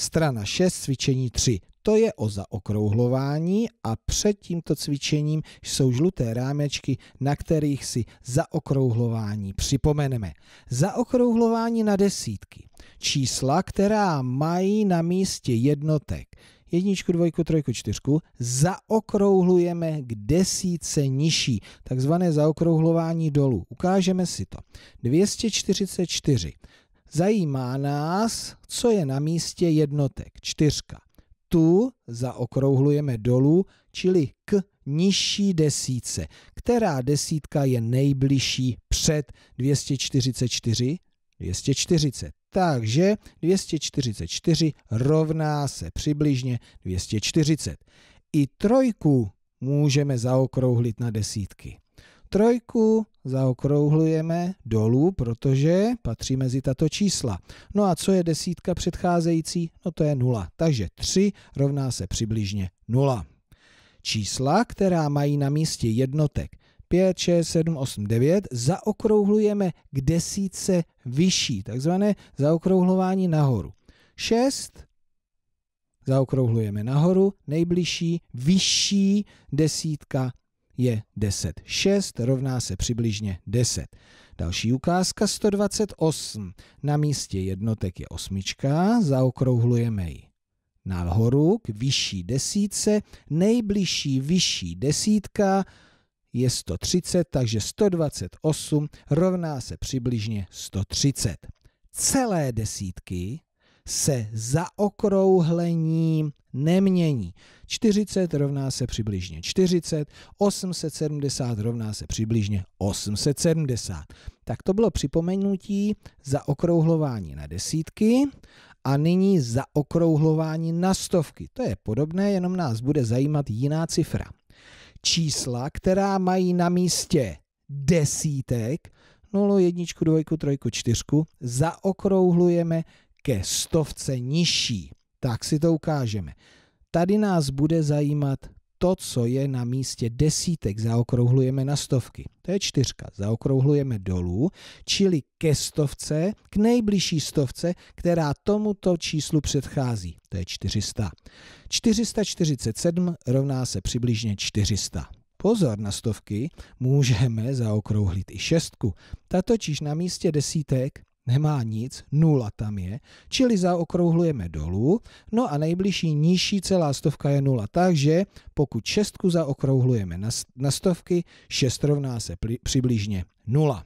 Strana 6, cvičení 3. To je o zaokrouhlování a před tímto cvičením jsou žluté rámečky, na kterých si zaokrouhlování připomeneme. Zaokrouhlování na desítky. Čísla, která mají na místě jednotek jedničku, dvojku, trojku, čtyřku zaokrouhlujeme k desíce nižší, takzvané zaokrouhlování dolů. Ukážeme si to. 244 Zajímá nás, co je na místě jednotek, čtyřka. Tu zaokrouhlujeme dolů, čili k nižší desíce, Která desítka je nejbližší před 244? 240. Takže 244 rovná se přibližně 240. I trojku můžeme zaokrouhlit na desítky. Trojku zaokrouhlujeme dolů, protože patří mezi tato čísla. No a co je desítka předcházející? No to je nula. Takže 3 rovná se přibližně 0. Čísla, která mají na místě jednotek 5, 6, 7, 8, 9, zaokrouhlujeme k desítce vyšší, takzvané zaokrouhlování nahoru. 6 zaokrouhlujeme nahoru, nejbližší vyšší desítka je 10. 6 rovná se přibližně 10. Další ukázka 128. Na místě jednotek je osmička, zaokrouhlujeme ji nahoru k vyšší desítce, nejbližší vyšší desítka je 130, takže 128 rovná se přibližně 130. Celé desítky se zaokrouhlení nemění. 40 rovná se přibližně 40, 870 rovná se přibližně 870. Tak to bylo připomenutí zaokrouhlování na desítky a nyní zaokrouhlování na stovky. To je podobné, jenom nás bude zajímat jiná cifra. Čísla, která mají na místě desítek, 0, 1, 2, 3, 4, zaokrouhlujeme ke stovce nižší. Tak si to ukážeme. Tady nás bude zajímat to, co je na místě desítek, zaokrouhlujeme na stovky. To je čtyřka. Zaokrouhlujeme dolů, čili ke stovce, k nejbližší stovce, která tomuto číslu předchází. To je 400. 447 rovná se přibližně 400. Pozor na stovky, můžeme zaokrouhlit i šestku. Tato číž na místě desítek nemá nic, nula tam je, čili zaokrouhlujeme dolů, no a nejbližší nižší celá stovka je nula, takže pokud šestku zaokrouhlujeme na, stovky, šest rovná se přibližně nula.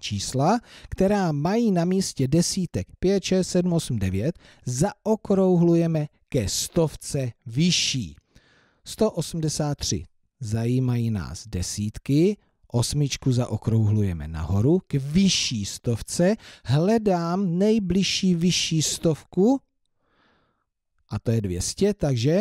Čísla, která mají na místě desítek 5, 6, 7, 8, 9, zaokrouhlujeme ke stovce vyšší. 183. Zajímají nás desítky, osmičku zaokrouhlujeme nahoru k vyšší stovce, hledám nejbližší vyšší stovku a to je 200, takže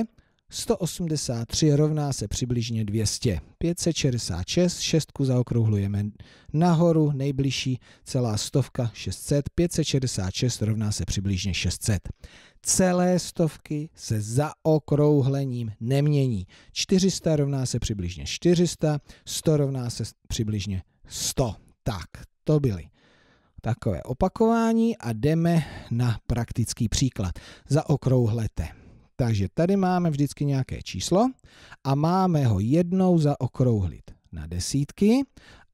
183 rovná se přibližně 200. 566, šestku zaokrouhlujeme nahoru, nejbližší celá stovka 600, 566 rovná se přibližně 600. Celé stovky se zaokrouhlením nemění. 400 rovná se přibližně 400, 100 rovná se přibližně 100. Tak, to byly takové opakování a jdeme na praktický příklad. Zaokrouhlete takže tady máme vždycky nějaké číslo a máme ho jednou zaokrouhlit na desítky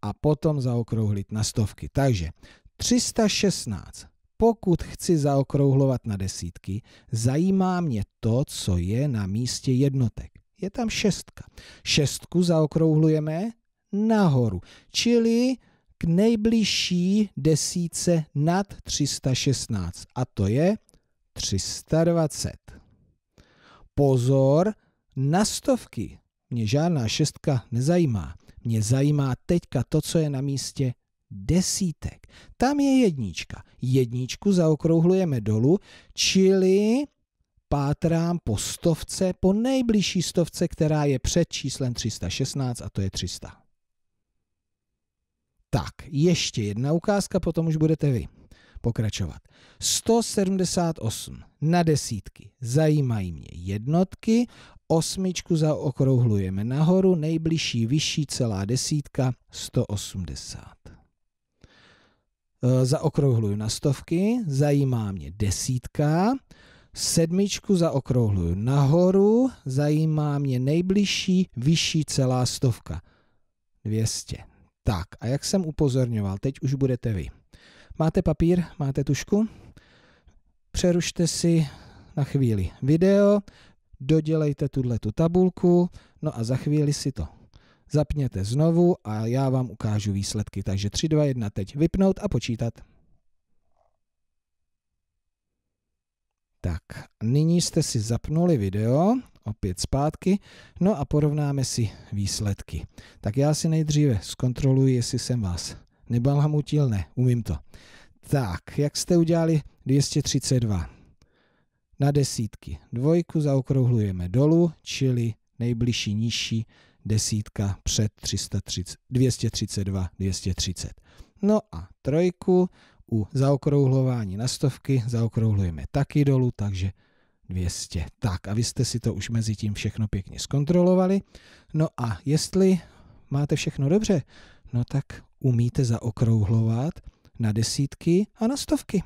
a potom zaokrouhlit na stovky. Takže 316. Pokud chci zaokrouhlovat na desítky, zajímá mě to, co je na místě jednotek. Je tam šestka. Šestku zaokrouhlujeme nahoru, čili k nejbližší desíce nad 316 a to je 320 pozor na stovky. Mě žádná šestka nezajímá. Mě zajímá teďka to, co je na místě desítek. Tam je jednička. Jedničku zaokrouhlujeme dolů, čili pátrám po stovce, po nejbližší stovce, která je před číslem 316 a to je 300. Tak, ještě jedna ukázka, potom už budete vy pokračovat. 178 na desítky. Zajímají mě jednotky, osmičku zaokrouhlujeme nahoru, nejbližší vyšší celá desítka 180. E, zaokrouhluju na stovky, zajímá mě desítka, sedmičku zaokrouhluju nahoru, zajímá mě nejbližší vyšší celá stovka 200. Tak a jak jsem upozorňoval, teď už budete vy. Máte papír, máte tušku? Přerušte si na chvíli video, dodělejte tuhle tu tabulku, no a za chvíli si to zapněte znovu a já vám ukážu výsledky. Takže 3, 2, 1, teď vypnout a počítat. Tak, nyní jste si zapnuli video, opět zpátky, no a porovnáme si výsledky. Tak já si nejdříve zkontroluji, jestli jsem vás Nebalhamutil? Ne, umím to. Tak, jak jste udělali 232? Na desítky. Dvojku zaokrouhlujeme dolů, čili nejbližší nižší desítka před 330, 232, 230. No a trojku u zaokrouhlování na stovky zaokrouhlujeme taky dolů, takže 200. Tak a vy jste si to už mezi tím všechno pěkně zkontrolovali. No a jestli máte všechno dobře, no tak umíte zaokrouhlovat na desítky a na stovky.